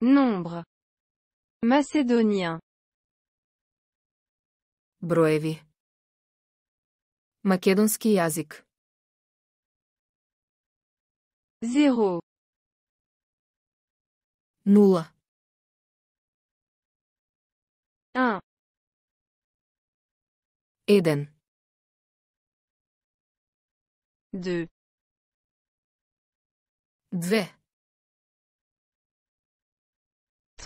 Nombre. Macédonien. Brojevi. Makedonski jezik. 0 0 1 1 2 2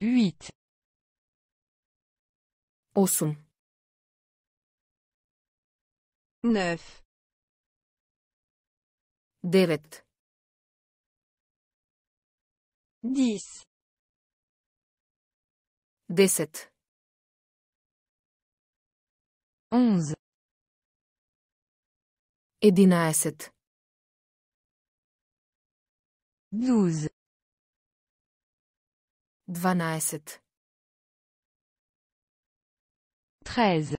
8 8, 9 9 10 17 11 11 12 Dvanaeset. Treize.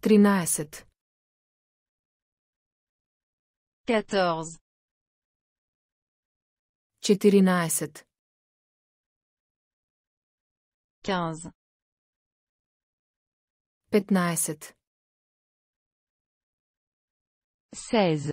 treize Quatorze. quatorze Quinze. quinze Seize.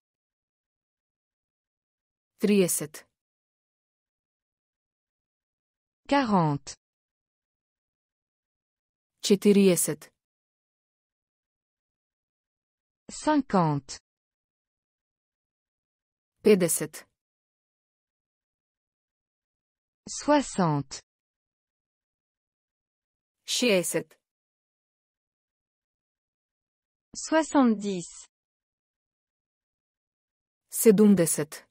30 40 40 50 50 60 60 70 70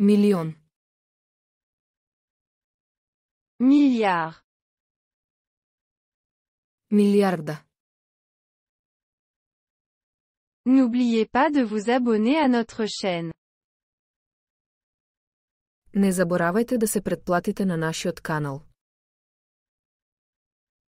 Million Milliard. Миллиарда. N'oubliez pas de vous abonner à notre chaîne. Не заборавайте да се предплатите на нашиот канал.